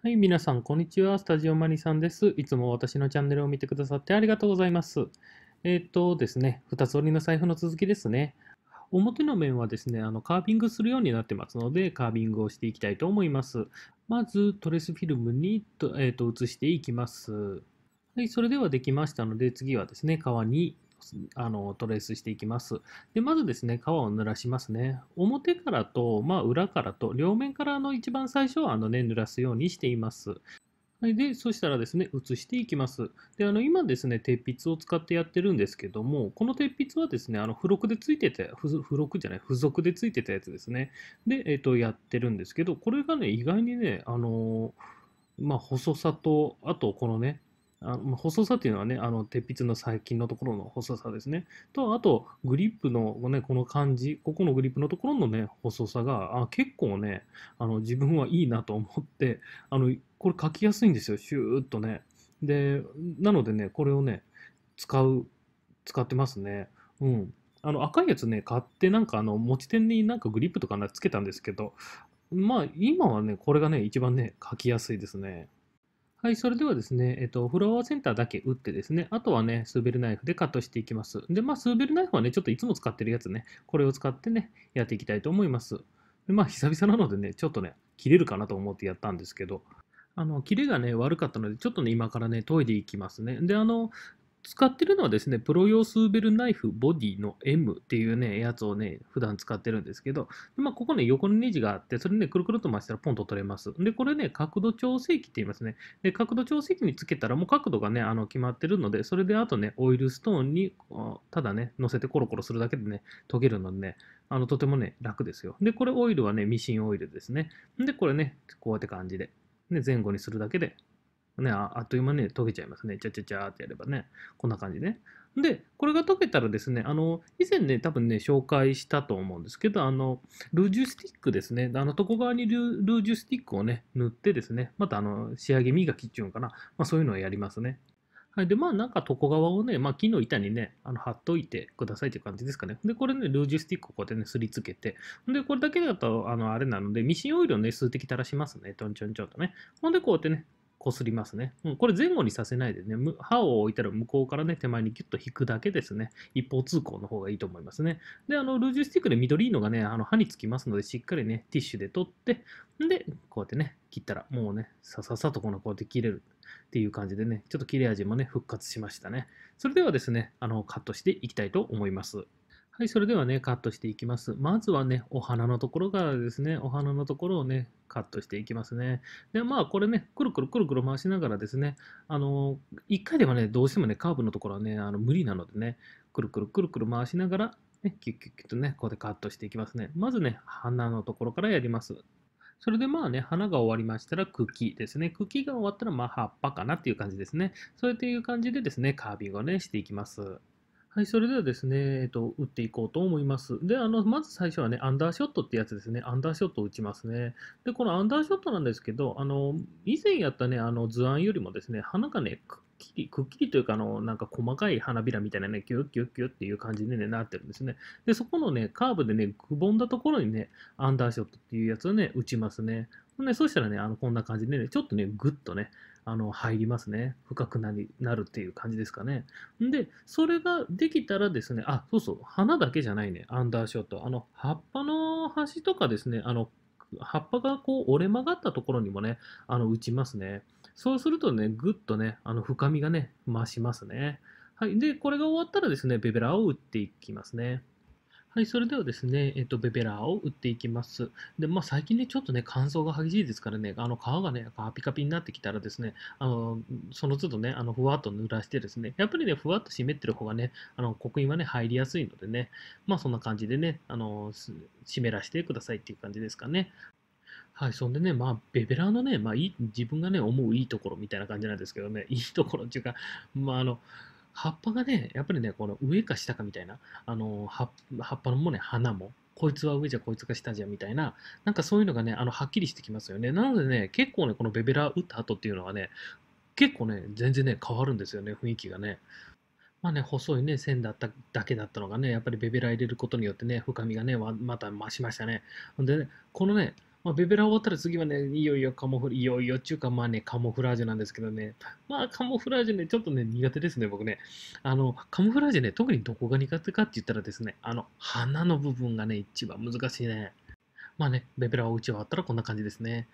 はい、皆さん、こんにちは。スタジオマリさんです。いつも私のチャンネルを見てくださってありがとうございます。えっ、とですね、二つ折りの財布の続きですね。表の面はですね、あのカービングするようになってますので、カービングをしていきたいと思います。まず、トレスフィルムにと、えーと移していきます。はい、それではできましたので、次はですね、革にあのトレースしていきます。で、まずですね、皮を濡らしますね。表からと、まあ、裏からと、両面からの一番最初はあの、ね、濡らすようにしています。はい、で、そしたらですね、移していきます。で、あの、今ですね、鉄筆を使ってやってるんですけども、この鉄筆はですね、あの、付録で付いてて、付録じゃない、付属で付いてたやつですね。で、えっ、ー、と、やってるんですけど、これがね、意外にね、あのー、まあ、細さと、あと、このね、あの細さっていうのはね、あの鉄筆の細菌のところの細さですね。と、あと、グリップの、ね、この感じ、ここのグリップのところのね、細さが、あ結構ねあの、自分はいいなと思って、あのこれ書きやすいんですよ、シューッとね。で、なのでね、これをね、使う、使ってますね。うん。あの赤いやつね、買って、なんかあの持ち手になんかグリップとかつけたんですけど、まあ今はね、これがね、一番ね、書きやすいですね。はい、それではですね、えっと、フロアセンターだけ打ってですね、あとはね、スーベルナイフでカットしていきます。で、まあ、スーベルナイフはね、ちょっといつも使ってるやつね、これを使ってね、やっていきたいと思います。で、まあ、久々なのでね、ちょっとね、切れるかなと思ってやったんですけど、あの、キレがね、悪かったので、ちょっとね、今からね、研いでいきますね。で、あの、使ってるのはですね、プロ用スーベルナイフボディの M っていうね、やつをね、普段使ってるんですけど、まあ、ここね、横にネジがあって、それね、くるくると回したらポンと取れます。で、これね、角度調整器って言いますね。で、角度調整器につけたら、もう角度がね、あの、決まってるので、それであとね、オイルストーンに、ただね、乗せてコロコロするだけでね、溶けるのでね、あの、とてもね、楽ですよ。で、これオイルはね、ミシンオイルですね。で、これね、こうやって感じで、ね、前後にするだけでねあ、あっという間に、ね、溶けちゃいますね。ちゃちゃちゃってやればね。こんな感じね。で、これが溶けたらですね、あの、以前ね、多分ね、紹介したと思うんですけど、あの、ルージュスティックですね、あの、床側にルージュスティックをね、塗ってですね、またあの、仕上げ磨きっていうのかな、まあそういうのをやりますね。はい、で、まあなんか床側をね、まあ木の板にね、あの貼っといてくださいっていう感じですかね。で、これね、ルージュスティックをこうやってね、すりつけて。で、これだけだと、あの、あれなので、ミシンオイルをね、数滴垂らしますね。トンんちょんちょんとね。ほんで、こうやってね、こりますね。うん、これ前後にさせないでね、刃を置いたら向こうからね、手前にギュッと引くだけですね。一方通行の方がいいと思いますね。で、あの、ルージュスティックで緑いのがね、あの、刃につきますので、しっかりね、ティッシュで取って、で、こうやってね、切ったら、もうね、さささとこの、こうやって切れるっていう感じでね、ちょっと切れ味もね、復活しましたね。それではですね、あの、カットしていきたいと思います。はい、それではね、カットしていきます。まずはね、お花のところからですね、お花のところをね、カットしていきますね。で、まあ、これね、くるくるくるくる回しながらですね、あの、1回ではね、どうしてもね、カーブのところはね、あの無理なのでね、くるくるくるくる回しながら、ね、キュッキュッキュッとね、ここでカットしていきますね。まずね、花のところからやります。それでまあね、花が終わりましたら茎ですね。茎が終わったらまあ葉っぱかなっていう感じですね。そういう感じでですね、カービングをね、していきます。はい、それではですね、えっと、打っていこうと思います。で、あの、まず最初はね、アンダーショットってやつですね。アンダーショットを打ちますね。で、このアンダーショットなんですけど、あの、以前やったね、あの、図案よりもですね、花がね、くっきり、くっきりというか、あの、なんか細かい花びらみたいなね、キュッキュッキュッっていう感じでね、なってるんですね。で、そこのね、カーブでね、くぼんだところにね、アンダーショットっていうやつをね、打ちますね。ね、そしたらね、あのこんな感じでね、ちょっとね、ぐっとね、あの入りますね。深くなりなるっていう感じですかね。で、それができたらですね、あ、そうそう、花だけじゃないね、アンダーショット。あの、葉っぱの端とかですね、あの、葉っぱがこう折れ曲がったところにもね、あの打ちますね。そうするとね、ぐっとね、あの深みがね、増しますね。はい。で、これが終わったらですね、ベベラを打っていきますね。はい、それではですね、えっ、と、ベベラーを打っていきます。で、まあ、最近ね、ちょっとね、乾燥が激しいですからね、あの、皮がね、ピカピになってきたらですね、あの、その都度ね、あの、ふわっと濡らしてですね、やっぱりね、ふわっと湿ってる方がね、あの、刻印はね、入りやすいのでね、まあ、そんな感じでね、あの、湿らしてくださいっていう感じですかね。はい、そんでね、まあ、ベベラーのね、まあ、いい、自分がね、思ういいところみたいな感じなんですけどね、いいところっていうか、まあ、あの、葉っぱがね、やっぱりね、この上か下かみたいな、あの葉っぱのもね、花も、こいつは上じゃこいつが下じゃみたいな、なんかそういうのがね、あのはっきりしてきますよね。なのでね、結構ね、このベベラ打った後っていうのはね、結構ね、全然ね、変わるんですよね、雰囲気がね。まあね、細いね、線だっただけだったのがね、やっぱりベベラ入れることによってね、深みがね、また増しましたね。ほんでね、このね、まあ、ベベラ終わったら次はね、いよいよカモフラ、いよいよっていうか、まあね、カモフラージュなんですけどね、まあカモフラージュね、ちょっとね、苦手ですね、僕ね。あの、カモフラージュね、特にどこが苦手かって言ったらですね、あの、花の部分がね、一番難しいね。まあね、ベベラお家終わったらこんな感じですね。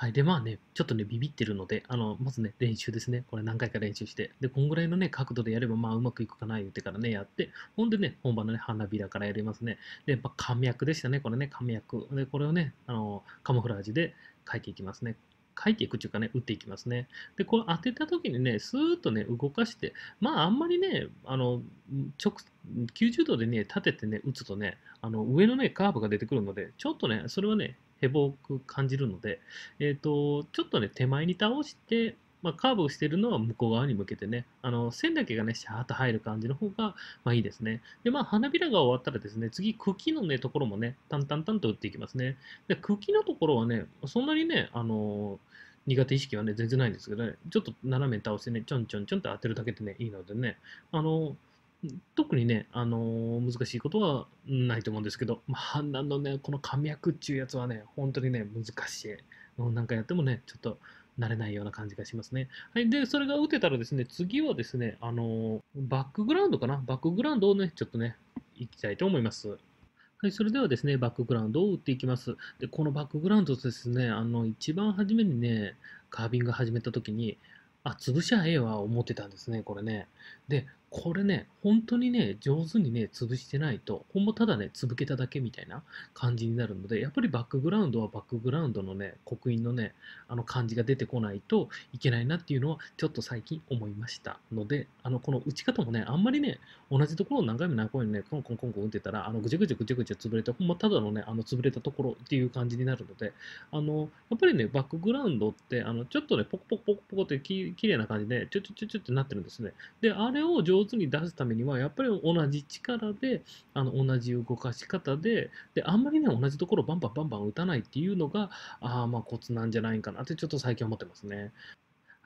はい。で、まあね、ちょっとね、ビビってるので、あの、まずね、練習ですね。これ何回か練習して。で、こんぐらいのね、角度でやれば、まあ、うまくいくかな、言ってからね、やって。ほんでね、本番のね、花びらからやりますね。で、やっぱ、脈でしたね、これね、漢脈。で、これをね、あの、カモフラージュで書いていきますね。書いていくっていうかね、打っていきますね。で、これ当てた時にね、スーッとね、動かして、まあ、あんまりね、あの、直、90度でね、立ててね、打つとね、あの、上のね、カーブが出てくるので、ちょっとね、それはね、へぼく感じるので、えっ、ー、と、ちょっとね、手前に倒して、まあ、カーブしてるのは向こう側に向けてね、あの線だけがね、シャーッと入る感じの方が、まあ、いいですね。で、まあ、花びらが終わったらですね、次、茎のね、ところもね、タンタンタンと打っていきますね。で、茎のところはね、そんなにね、あの苦手意識はね、全然ないんですけどね、ちょっと斜めに倒してね、ちょんちょんちょんと当てるだけでね、いいのでね、あの特にね、あのー、難しいことはないと思うんですけど、まあ、判断のね、この噛み脈っていうやつはね、本当にね、難しい。何回やってもね、ちょっと慣れないような感じがしますね。はい。で、それが打てたらですね、次はですね、あのー、バックグラウンドかなバックグラウンドをね、ちょっとね、いきたいと思います。はい、それではですね、バックグラウンドを打っていきます。で、このバックグラウンドですね、あの、一番初めにね、カービング始めた時に、あ、潰しゃええわ、思ってたんですね、これね。で、これね、本当にね、上手にね、潰してないと、ほんまただね、潰けただけみたいな感じになるので、やっぱりバックグラウンドはバックグラウンドのね、刻印のね、あの感じが出てこないといけないなっていうのは、ちょっと最近思いましたので、あの、この打ち方もね、あんまりね、同じところを何回も何回もね、コンコンコンコン打ってたら、あの、ぐちゃぐちゃぐちゃぐちゃ潰れて、ほんまただのね、あの、潰れたところっていう感じになるので、あの、やっぱりね、バックグラウンドって、あの、ちょっとね、ポコポコポコポコってきれいな感じで、ちょちょちょちょってなってるんですね。で、あれを上上手に出すためには、やっぱり同じ力で、あの同じ動かし方で、で、あんまりね、同じところバンバンバンバン打たないっていうのが、あまあコツなんじゃないかなってちょっと最近思ってますね。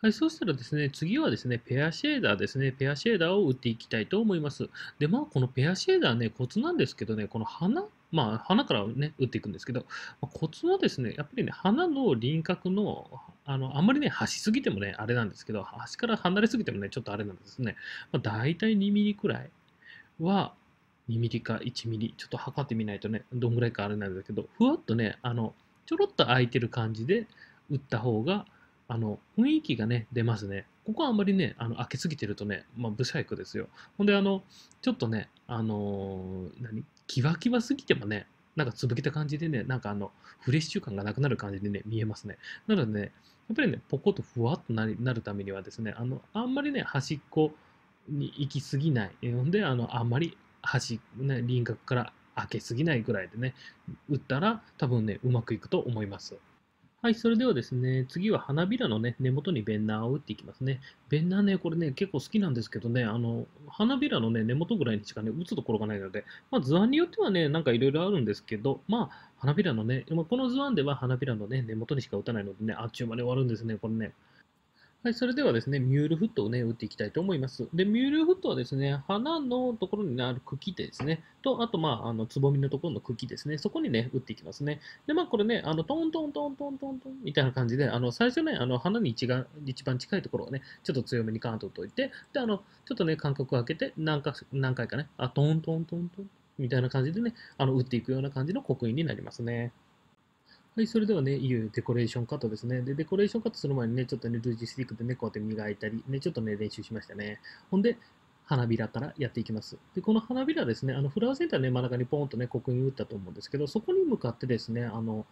はい、そうしたらですね、次はですね、ペアシェーダーですね、ペアシェーダーを打っていきたいと思います。で、まあ、このペアシェーダーね、コツなんですけどね、この花まあ、花からね、打っていくんですけど、まあ、コツはですね、やっぱりね、花の輪郭の、あの、あんまりね、端すぎてもね、あれなんですけど、端から離れすぎてもね、ちょっとあれなんですね。まあ、大体2ミリくらいは、2ミリか1ミリ、ちょっと測ってみないとね、どんぐらいかあれなんだけど、ふわっとね、あの、ちょろっと空いてる感じで打った方が、あの、雰囲気がね、出ますね。ここはあんまりね、あの開けすぎてるとね、まあ、ブサイクですよ。ほんで、あの、ちょっとね、あのー、何キワキワすぎてもね、なんか続けた感じでね、なんかあの、フレッシュ感がなくなる感じでね、見えますね。なのでね、やっぱりね、ポコッとふわっとなるためにはですね、あの、あんまりね、端っこに行き過ぎない。んで、あの、あんまり端、ね、輪郭から開けすぎないぐらいでね、打ったら多分ね、うまくいくと思います。はい、それではですね、次は花びらのね、根元にベンナーを打っていきますね。ベンナーね、これね、結構好きなんですけどね、あの、花びらのね、根元ぐらいにしかね、打つところがないので、まあ、図案によってはね、なんかいろいろあるんですけど、まあ、花びらのね、まあ、この図案では花びらのね、根元にしか打たないのでね、あっちゅう間に終わるんですね、これね。はい、それではですね、ミュールフットをね、打っていきたいと思います。で、ミュールフットはですね、花のところにある茎ですね、と、あと、まあ、あの、つぼみのところの茎ですね、そこにね、打っていきますね。で、まあ、これね、あの、トントントントントントンみたいな感じで、あの、最初ね、あの、花に一が一番近いところをね、ちょっと強めにカンと打っておいて、で、あの、ちょっとね、間隔を空けて、何回、何回かね、あ、トントントントンみたいな感じでね、あの、打っていくような感じの刻印になりますね。はい、それではね、いよデコレーションカットですね。で、デコレーションカットする前にね、ちょっとね、ルージスティックでね、こうやって磨いたり、ね、ちょっとね、練習しましたね。ほんで、花びらからやっていきます。で、この花びらですね、あのフラワーセンターね、真ん中にポーンとね、刻印打ったと思うんですけど、そこに向かってですね、あの、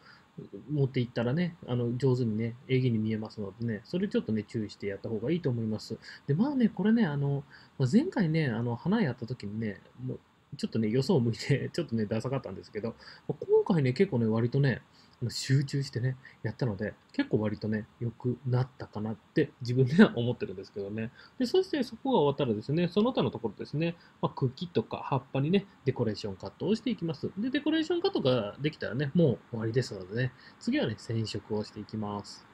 持っていったらね、あの、上手にね、営業に見えますのでね、それちょっとね、注意してやった方がいいと思います。で、まあね、これね、あの、前回ね、あの、花やった時にね、もう、ちょっとね、予想を向いて、ちょっとね、ダサかったんですけど、今回ね、結構ね、割とね、集中してね、やったので、結構割とね、良くなったかなって自分では思ってるんですけどね。で、そしてそこが終わったらですね、その他のところですね、まあ、茎とか葉っぱにね、デコレーションカットをしていきます。で、デコレーションカットができたらね、もう終わりですのでね、次はね、染色をしていきます。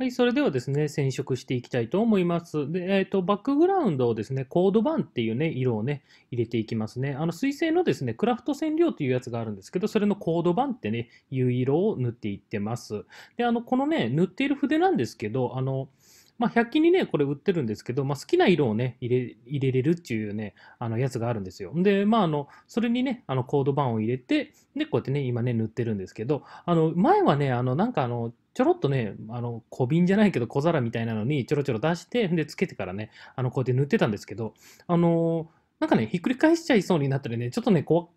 はい、それではですね、染色していきたいと思います。で、えっ、ー、と、バックグラウンドをですね、コードンっていうね、色をね、入れていきますね。あの、水性のですね、クラフト染料というやつがあるんですけど、それのコードンってね、いう色を塗っていってます。で、あの、このね、塗っている筆なんですけど、あの、まあ、100均にね、これ売ってるんですけど、まあ、好きな色をね、入れ入れれるっていうね、あのやつがあるんですよ。で、まあ、あの、それにね、あのコード版を入れて、で、こうやってね、今ね、塗ってるんですけど、あの、前はね、あの、なんかあの、ちょろっとね、あの、小瓶じゃないけど、小皿みたいなのにちょろちょろ出して、で、つけてからね、あの、こうやって塗ってたんですけど、あの、なんかね、ひっくり返しちゃいそうになったりね、ちょっとね、怖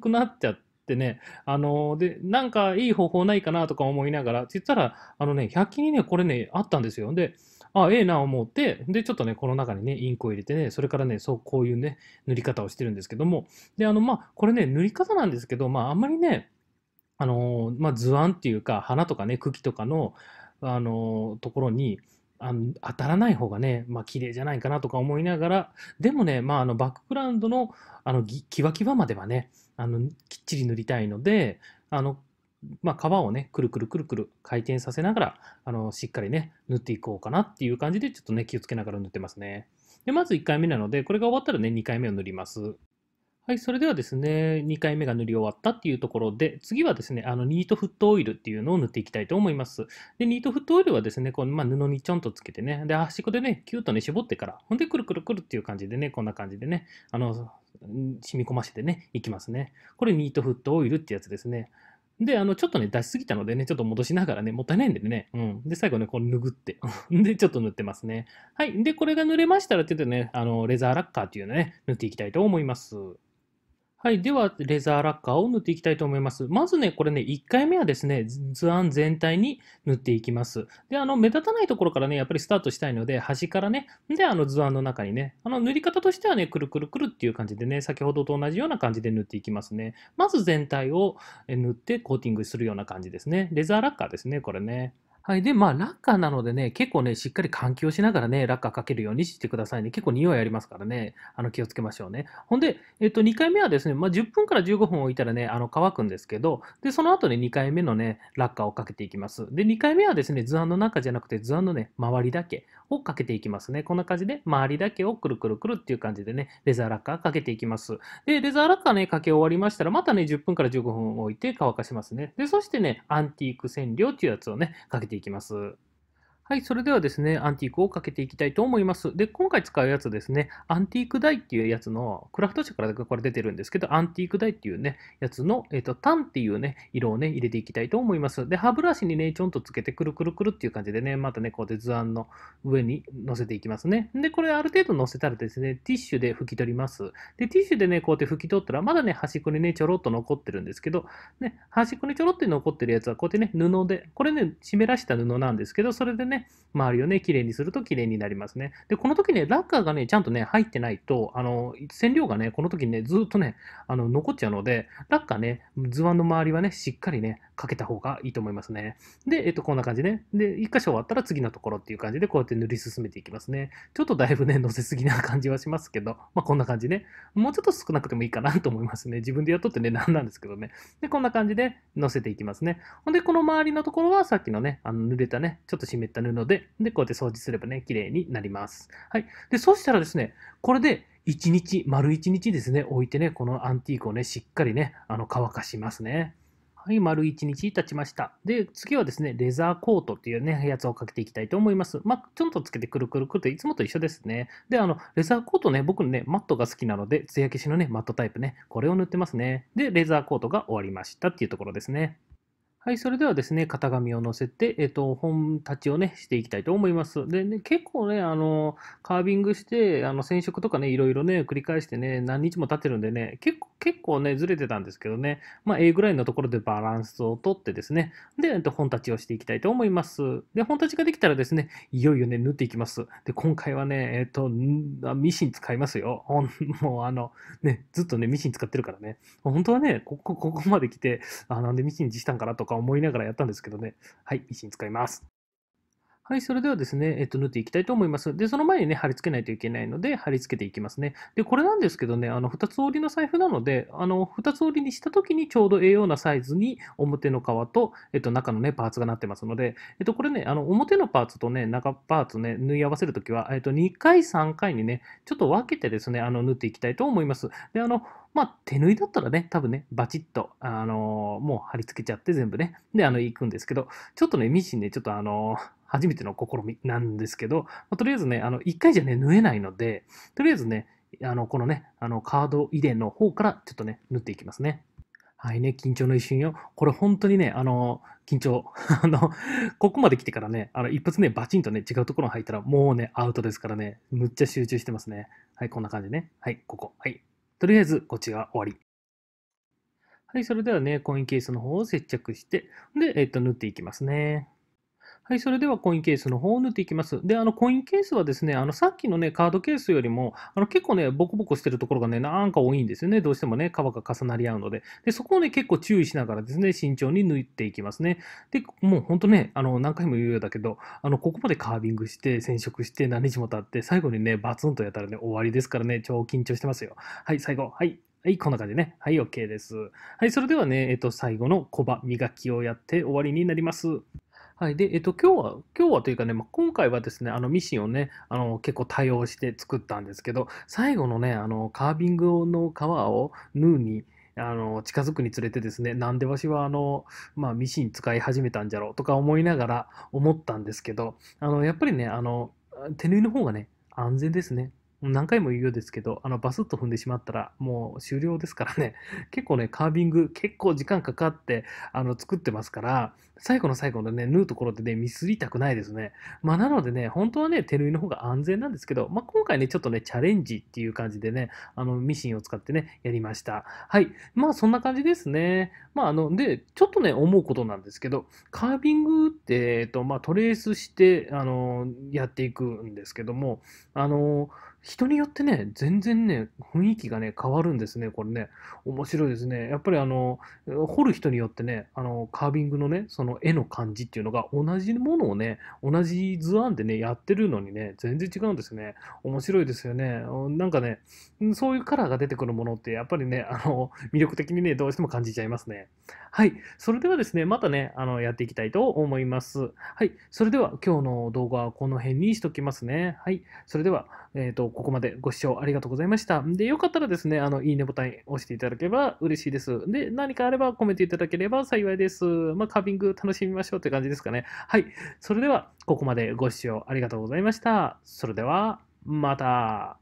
くなっちゃって、ね、あので、なんかいい方法ないかなとか思いながら、って言ったら、あのね、100均にね、これね、あったんですよ。で、あ、ええな、思って、で、ちょっとね、この中にね、インクを入れてね、それからね、そう、こういうね、塗り方をしてるんですけども、で、あの、まあ、これね、塗り方なんですけど、まあ、あんまりね、あのまあ、図案っていうか、花とかね、茎とかの、あのところに、あの当たらない方がね、まあ綺麗じゃないかなとか思いながら、でもね、まあ、あのバックグラウンドのあのキワキワまではね、あのきっちり塗りたいので、あのまあ、皮をね、くるくるくるくる回転させながら、あの、しっかりね、塗っていこうかなっていう感じで、ちょっとね、気をつけながら塗ってますね。で、まず1回目なので、これが終わったらね、2回目を塗ります。はい、それではですね、2回目が塗り終わったっていうところで、次はですね、あの、ニートフットオイルっていうのを塗っていきたいと思います。で、ニートフットオイルはですね、この、まあ、布にちょんとつけてね、で、端っこでね、キュッとね、絞ってから、ほんで、くるくるくるっていう感じでね、こんな感じでね、あの、染み込ませてね、いきますね。これ、ニートフットオイルってやつですね。で、あの、ちょっとね、出しすぎたのでね、ちょっと戻しながらね、もったいないんでね、うん。で、最後ね、こう、拭って。で、ちょっと塗ってますね。はい。で、これが塗れましたら、ちょっとね、あの、レザーラッカーっていうのね、塗っていきたいと思います。はい。では、レザーラッカーを塗っていきたいと思います。まずね、これね、1回目はですね、図案全体に塗っていきます。で、あの、目立たないところからね、やっぱりスタートしたいので、端からね、で、あの図案の中にね、あの、塗り方としてはね、くるくるくるっていう感じでね、先ほどと同じような感じで塗っていきますね。まず全体を塗ってコーティングするような感じですね。レザーラッカーですね、これね。はい。で、まあ、ラッカーなのでね、結構ね、しっかり換気をしながらね、ラッカーかけるようにしてくださいね。結構匂いありますからね、あの、気をつけましょうね。ほんで、えっと、2回目はですね、まあ、10分から15分置いたらね、あの、乾くんですけど、で、その後ね、2回目のね、ラッカーをかけていきます。で、2回目はですね、図案の中じゃなくて、図案のね、周りだけをかけていきますね。こんな感じで、周りだけをくるくるくるっていう感じでね、レザーラッカーかけていきます。で、レザーラッカーね、かけ終わりましたら、またね、10分から15分置いて乾かしますね。で、そしてね、アンティーク染料っていうやつをね、かけていきます。ていきます。はい、それではですね、アンティークをかけていきたいと思います。で、今回使うやつですね、アンティーク台っていうやつの、クラフト社からこれ出てるんですけど、アンティーク台っていうね、やつの、えっ、ー、と、タンっていうね、色をね、入れていきたいと思います。で、歯ブラシにね、ちょんとつけて、くるくるくるっていう感じでね、またね、こうで図案の上に乗せていきますね。で、これある程度乗せたらですね、ティッシュで拭き取ります。で、ティッシュでね、こうやって拭き取ったら、まだね、端っこにね、ちょろっと残ってるんですけど、ね、端っこにちょろっと残ってるやつは、こうやってね、布で、これね、湿らした布なんですけど、それでね、ね、周りをね、綺麗にすると綺麗になりますね。で、この時ね、ラッカーがね、ちゃんとね、入ってないと、あの、染料がね、この時にね、ずっとね、あの、残っちゃうので、ラッカーね、図案の周りはね、しっかりね、かけた方がいいと思いますね。で、えっと、こんな感じね。で、1箇所終わったら次のところっていう感じで、こうやって塗り進めていきますね。ちょっとだいぶね、乗せすぎな感じはしますけど、まあ、こんな感じね。もうちょっと少なくてもいいかなと思いますね。自分でやっとってね、なんなんですけどね。で、こんな感じで乗せていきますね。ほんで、この周りのところは、さっきのね、あの、濡れたね、ちょっと湿ったるので、で、こうやって掃除すればね、綺麗になります。はい。で、そしたらですね、これで1日、丸1日ですね、置いてね、このアンティークをね、しっかりね、あの、乾かしますね。はい、丸1日経ちました。で、次はですね、レザーコートっていうね、やつをかけていきたいと思います。まあ、ちょんとつけてくるくるくるといつもと一緒ですね。で、あの、レザーコートね、僕ね、マットが好きなので、艶消しのね、マットタイプね、これを塗ってますね。で、レザーコートが終わりましたっていうところですね。はい、それではですね、型紙を載せて、えっ、と、本立ちをね、していきたいと思います。で、ね、結構ね、あの、カービングして、あの、染色とかね、いろいろね、繰り返してね、何日も経ってるんでね、結構、結構ね、ずれてたんですけどね、まあ、A ぐらいのところでバランスをとってですね、で、えっと、本立ちをしていきたいと思います。で、本立ちができたらですね、いよいよね、縫っていきます。で、今回はね、えっと、ミシン使いますよ。もう、あの、ね、ずっとね、ミシン使ってるからね、本当はね、ここ、ここまで来て、あ、なんでミシンにしたんかなとか、思いながらやったんですけどね。はい、ミシン使います。はい、それではですね、えっと、縫っていきたいと思います。で、その前にね、貼り付けないといけないので、貼り付けていきますね。で、これなんですけどね、あの、二つ折りの財布なので、あの、二つ折りにした時にちょうどええようなサイズに表の革と、えっと、中のね、パーツがなってますので、えっと、これね、あの、表のパーツとね、中パーツね、縫い合わせるときは、えっと、2回、3回にね、ちょっと分けてですね、あの、縫っていきたいと思います。で、あの、まあ、手縫いだったらね、多分ね、バチッと、あのー、もう貼り付けちゃって全部ね、で、あの、行くんですけど、ちょっとね、ミシンね、ちょっとあのー初めての試みなんですけど、まあ、とりあえずね、あの、1回じゃね、縫えないので、とりあえずね、あの、このね、あの、カード入れの方からちょっとね、縫っていきますね。はいね、緊張の一瞬よ。これ本当にね、あの、緊張。あの、ここまで来てからね、あの、一発ね、バチンとね、違うところに入ったら、もうね、アウトですからね、むっちゃ集中してますね。はい、こんな感じね。はい、ここ。はい。とりあえず、こっちが終わり。はい、それではね、コインケースの方を接着して、で、えっと、縫っていきますね。はい、それではコインケースの方を縫っていきます。で、あのコインケースはですね、あのさっきのね、カードケースよりも、あの結構ね、ボコボコしてるところがね、なんか多いんですよね。どうしてもね、皮が重なり合うので。で、そこをね、結構注意しながらですね、慎重に塗っていきますね。で、もうほんとね、あの、何回も言うようだけど、あの、ここまでカービングして、染色して、何日も経って、最後にね、バツンとやったらね、終わりですからね、超緊張してますよ。はい、最後。はい、はい、こんな感じでね。はい、OK です。はい、それではね、えっと、最後のコバ磨きをやって終わりになります。はい。で、えっと、今日は、今日はというかね、まあ、今回はですね、あの、ミシンをね、あの、結構多用して作ったんですけど、最後のね、あの、カービングの皮を縫うに、あの近づくにつれてですねなんでわしはあの、まあ、ミシン使い始めたんじゃろうとか思いながら思ったんですけどあのやっぱりねあの手縫いの方がね安全ですね。何回も言うようですけど、あのバスッと踏んでしまったらもう終了ですからね、結構ね、カービング結構時間かかってあの作ってますから、最後の最後のね、縫うところでね、ミスりたくないですね。まあなのでね、本当はね、手縫いの方が安全なんですけど、まあ今回ね、ちょっとね、チャレンジっていう感じでね、あのミシンを使ってね、やりました。はい。まあそんな感じですね。まああの、で、ちょっとね、思うことなんですけど、カービングって、えっ、と、まあトレースして、あの、やっていくんですけども、あの、人によってね、全然ね、雰囲気がね、変わるんですね、これね。面白いですね。やっぱりあの、彫る人によってね、あの、カービングのね、その絵の感じっていうのが同じものをね、同じ図案でね、やってるのにね、全然違うんですね。面白いですよね。なんかね、そういうカラーが出てくるものって、やっぱりね、あの、魅力的にね、どうしても感じちゃいますね。はい。それではですね、またね、あの、やっていきたいと思います。はい。それでは、今日の動画はこの辺にしときますね。はい。それでは、えっ、ー、と、ここまでご視聴ありがとうございました。で、よかったらですね、あの、いいねボタン押していただければ嬉しいです。で、何かあればコメントいただければ幸いです。まあ、カービング楽しみましょうって感じですかね。はい。それでは、ここまでご視聴ありがとうございました。それでは、また。